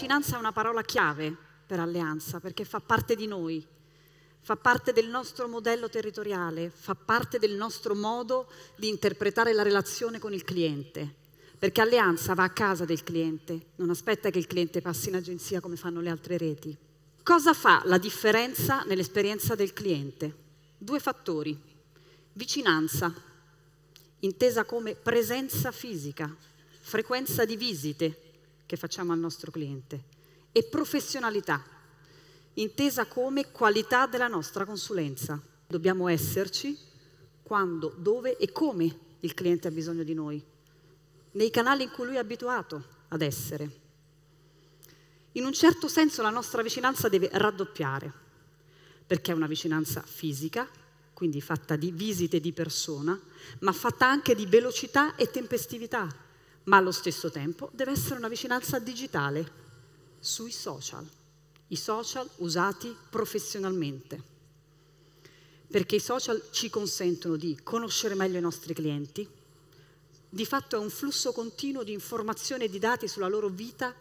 vicinanza è una parola chiave per alleanza, perché fa parte di noi, fa parte del nostro modello territoriale, fa parte del nostro modo di interpretare la relazione con il cliente, perché alleanza va a casa del cliente, non aspetta che il cliente passi in agenzia come fanno le altre reti. Cosa fa la differenza nell'esperienza del cliente? Due fattori. Vicinanza, intesa come presenza fisica, frequenza di visite, che facciamo al nostro cliente e professionalità, intesa come qualità della nostra consulenza. Dobbiamo esserci quando, dove e come il cliente ha bisogno di noi, nei canali in cui lui è abituato ad essere. In un certo senso la nostra vicinanza deve raddoppiare, perché è una vicinanza fisica, quindi fatta di visite di persona, ma fatta anche di velocità e tempestività, ma allo stesso tempo deve essere una vicinanza digitale sui social, i social usati professionalmente, perché i social ci consentono di conoscere meglio i nostri clienti, di fatto è un flusso continuo di informazioni e di dati sulla loro vita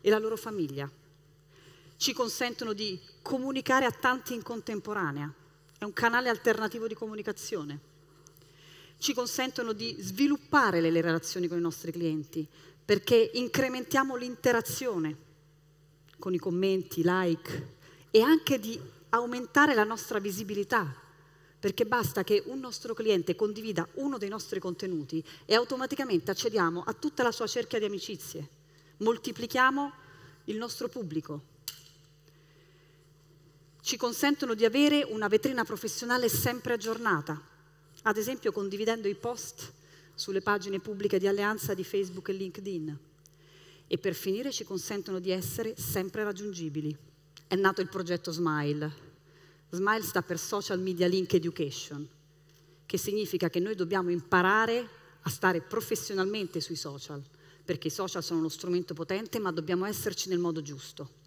e la loro famiglia, ci consentono di comunicare a tanti in contemporanea, è un canale alternativo di comunicazione ci consentono di sviluppare le relazioni con i nostri clienti, perché incrementiamo l'interazione con i commenti, like e anche di aumentare la nostra visibilità, perché basta che un nostro cliente condivida uno dei nostri contenuti e automaticamente accediamo a tutta la sua cerchia di amicizie, moltiplichiamo il nostro pubblico. Ci consentono di avere una vetrina professionale sempre aggiornata, ad esempio condividendo i post sulle pagine pubbliche di alleanza di Facebook e LinkedIn. E per finire ci consentono di essere sempre raggiungibili. È nato il progetto Smile. Smile sta per Social Media Link Education, che significa che noi dobbiamo imparare a stare professionalmente sui social, perché i social sono uno strumento potente, ma dobbiamo esserci nel modo giusto.